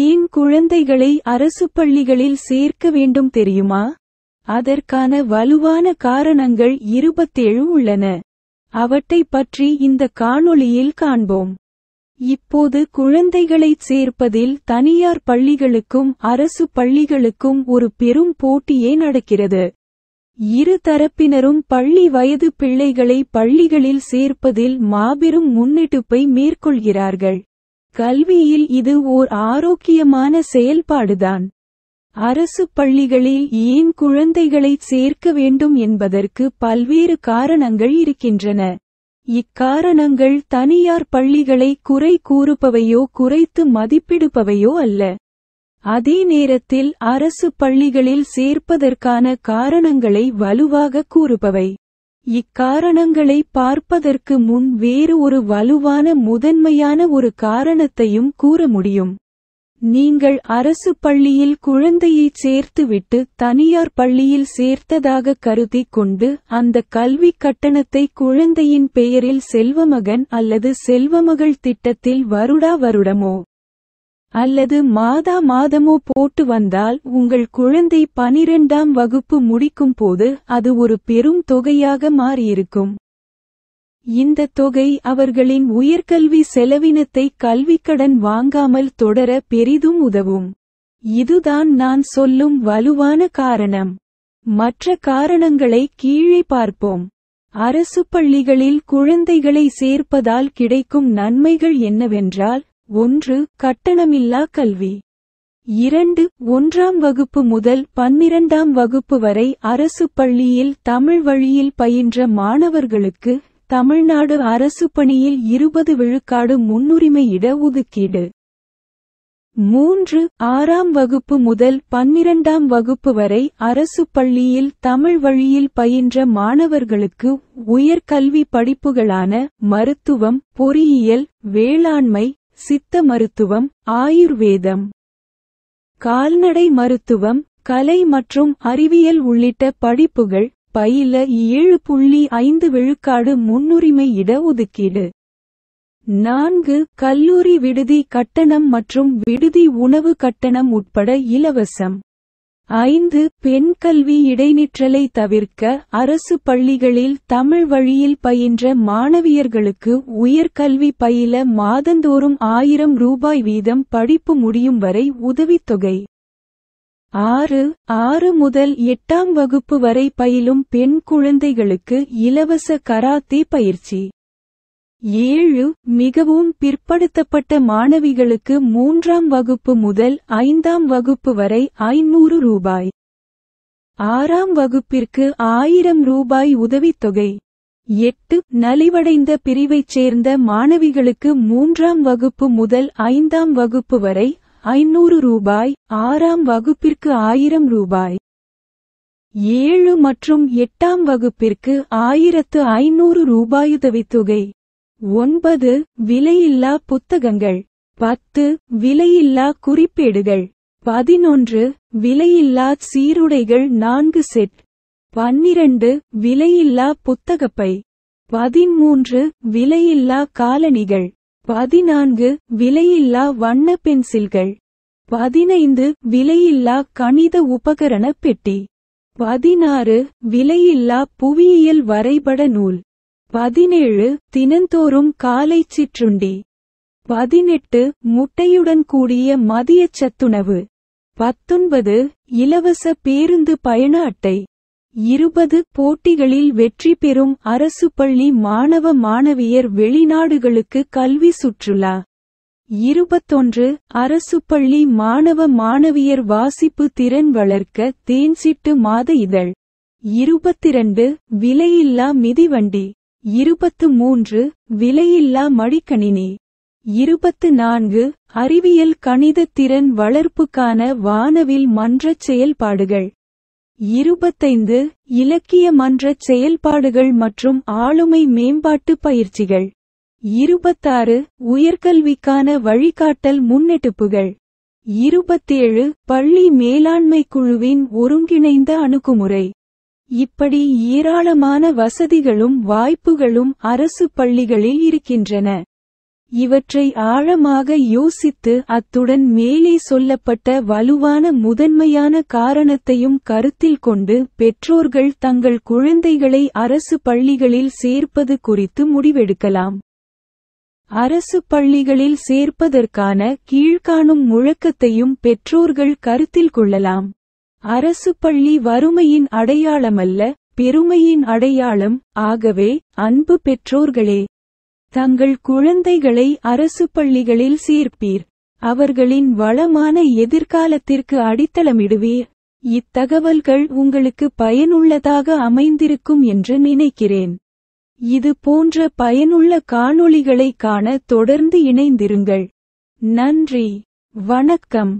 ஏன் குழந்தைகளை அரசு பள்ளிகளில் சேர்க்க வேண்டும் தெரியுமா அதற்கான வலுவான காரணங்கள் இருபத்தேழு உள்ளன அவற்றை பற்றி இந்த காணொளியில் காண்போம் இப்போது குழந்தைகளைச் சேர்ப்பதில் தனியார் பள்ளிகளுக்கும் அரசு பள்ளிகளுக்கும் ஒரு பெரும் போட்டியே நடக்கிறது இரு தரப்பினரும் பள்ளி வயது பிள்ளைகளை பள்ளிகளில் சேர்ப்பதில் மாபெரும் முன்னெடுப்பை மேற்கொள்கிறார்கள் கல்வியில் இது ஓர் ஆரோக்கியமான செயல்பாடுதான் அரசு பள்ளிகளில் ஏன் குழந்தைகளை சேர்க்க வேண்டும் என்பதற்கு பல்வேறு காரணங்கள் இருக்கின்றன இக்காரணங்கள் தனியார் பள்ளிகளை குறை கூறுபவையோ குறைத்து மதிப்பிடுபவையோ அல்ல அதே நேரத்தில் அரசு பள்ளிகளில் சேர்ப்பதற்கான காரணங்களை வலுவாக கூறுபவை இக்காரணங்களை பார்ப்பதற்கு முன் வேறு ஒரு வலுவான முதன்மையான ஒரு காரணத்தையும் கூற முடியும் நீங்கள் அரசு பள்ளியில் குழந்தையை சேர்த்துவிட்டு தனியார் பள்ளியில் சேர்த்ததாக கருதி கொண்டு அந்த கல்வி கட்டணத்தை குழந்தையின் பெயரில் செல்வமகன் அல்லது செல்வமகள் திட்டத்தில் வருடா வருடமோ அல்லது மாதா மாதமோ போட்டு வந்தால் உங்கள் குழந்தை பனிரெண்டாம் வகுப்பு முடிக்கும் போது அது ஒரு பெரும் தொகையாக மாறியிருக்கும் இந்த தொகை அவர்களின் உயர்கல்வி செலவினத்தை கல்விக்கடன் வாங்காமல் தொடர பெரிதும் உதவும் இதுதான் நான் சொல்லும் வலுவான காரணம் மற்ற காரணங்களை கீழே பார்ப்போம் அரசு பள்ளிகளில் குழந்தைகளை சேர்ப்பதால் கிடைக்கும் நன்மைகள் என்னவென்றால் ஒன்று கட்டணமில்லா கல்வி இரண்டு ஒன்றாம் வகுப்பு முதல் பன்னிரண்டாம் வகுப்பு வரை அரசு பள்ளியில் தமிழ் வழியில் பயின்ற மாணவர்களுக்கு தமிழ்நாடு அரசு பணியில் இருபது விழுக்காடு முன்னுரிமை இடஒதுக்கீடு ஒதுக்கீடு மூன்று ஆறாம் வகுப்பு முதல் பன்னிரண்டாம் வகுப்பு வரை அரசு பள்ளியில் தமிழ் வழியில் பயின்ற மாணவர்களுக்கு உயர்கல்வி படிப்புகளான மருத்துவம் பொறியியல் வேளாண்மை சித்த மருத்துவம் ஆயுர்வேதம் கால்நடை மருத்துவம் கலை மற்றும் அறிவியல் உள்ளிட்ட படிப்புகள் பயில ஏழு புள்ளி ஐந்து விழுக்காடு முன்னுரிமை இடஒதுக்கீடு நான்கு கல்லூரி விடுதி கட்டணம் மற்றும் விடுதி உணவு கட்டணம் உட்பட இலவசம் ஐந்து பெண் கல்வி இடைநிற்றலை தவிர்க்க அரசு பள்ளிகளில் தமிழ் வழியில் பயின்ற மாணவியர்களுக்கு உயர்கல்வி பயில மாதந்தோறும் ஆயிரம் ரூபாய் வீதம் படிப்பு முடியும் வரை உதவித்தொகை ஆறு ஆறு முதல் எட்டாம் வகுப்பு வரை பயிலும் பெண் குழந்தைகளுக்கு இலவச கராத்தே பயிற்சி ஏழு மிகவும் பிற்படுத்தப்பட்ட மாணவிகளுக்கு மூன்றாம் வகுப்பு முதல் ஐந்தாம் வகுப்பு வரை ஐநூறு ரூபாய் ஆறாம் வகுப்பிற்கு ஆயிரம் ரூபாய் உதவித்தொகை எட்டு நலிவடைந்த பிரிவைச் சேர்ந்த மாணவிகளுக்கு மூன்றாம் வகுப்பு முதல் ஐந்தாம் வகுப்பு வரை ஐநூறு ரூபாய் ஆறாம் வகுப்பிற்கு ஆயிரம் ரூபாய் ஏழு மற்றும் எட்டாம் வகுப்பிற்கு ஆயிரத்து ஐநூறு ரூபாயுதவித்தொகை ஒன்பது விலையில்லா புத்தகங்கள் பத்து விலையில்லா குறிப்பேடுகள் பதினொன்று விலையில்லா சீருடைகள் நான்கு செட் பன்னிரண்டு விலையில்லா புத்தகப்பை பதிமூன்று விலையில்லா காலணிகள் பதினான்கு விலையில்லா வண்ண பென்சில்கள் பதினைந்து விலையில்லா கணித உபகரண பெட்டி பதினாறு விலையில்லா புவியியல் வரைபட நூல் பதினேழு தினந்தோறும் காலை சிற்றுண்டி பதினெட்டு முட்டையுடன் கூடிய மதிய சத்துணவு பத்தொன்பது இலவச பேருந்து பயண அட்டை இருபது போட்டிகளில் வெற்றி பெறும் அரசு பள்ளி மாணவ மாணவியர் வெளிநாடுகளுக்கு கல்வி சுற்றுலா இருபத்தொன்று அரசு பள்ளி மாணவ மாணவியர் வாசிப்பு திறன் வளர்க்க தேன்சிட்டு மாத இதழ் இருபத்திரண்டு விலையில்லா மிதிவண்டி இருபத்து மூன்று விலையில்லா மடிக்கணினி இருபத்து நான்கு அறிவியல் கணித திறன் வளர்ப்புக்கான வானவில் மன்றச் செயல்பாடுகள் இருபத்தைந்து இலக்கிய மன்றச் செயல்பாடுகள் மற்றும் ஆளுமை மேம்பாட்டு பயிற்சிகள் இருபத்தாறு உயர்கல்விக்கான வழிகாட்டல் முன்னெடுப்புகள் இருபத்தேழு பள்ளி மேலாண்மை குழுவின் ஒருங்கிணைந்த அணுகுமுறை இப்படி ஏராளமான வசதிகளும் வாய்ப்புகளும் அரசு பள்ளிகளில் இருக்கின்றன இவற்றை ஆழமாக யோசித்து அத்துடன் மேலே சொல்லப்பட்ட வலுவான முதன்மையான காரணத்தையும் கருத்தில் கொண்டு பெற்றோர்கள் தங்கள் குழந்தைகளை அரசு பள்ளிகளில் சேர்ப்பது குறித்து முடிவெடுக்கலாம் அரசு பள்ளிகளில் சேர்ப்பதற்கான கீழ்காணும் முழக்கத்தையும் பெற்றோர்கள் கருத்தில் கொள்ளலாம் அரசு பள்ளி வறுமையின் அடையாளமல்ல பெருமையின் அடையாளம் ஆகவே அன்பு பெற்றோர்களே தங்கள் குழந்தைகளை அரசு பள்ளிகளில் சேர்ப்பீர் அவர்களின் வளமான எதிர்காலத்திற்கு அடித்தளமிடுவீர் இத்தகவல்கள் உங்களுக்கு பயனுள்ளதாக அமைந்திருக்கும் என்று நினைக்கிறேன் இது போன்ற பயனுள்ள காணொளிகளை காண தொடர்ந்து இணைந்திருங்கள் நன்றி வணக்கம்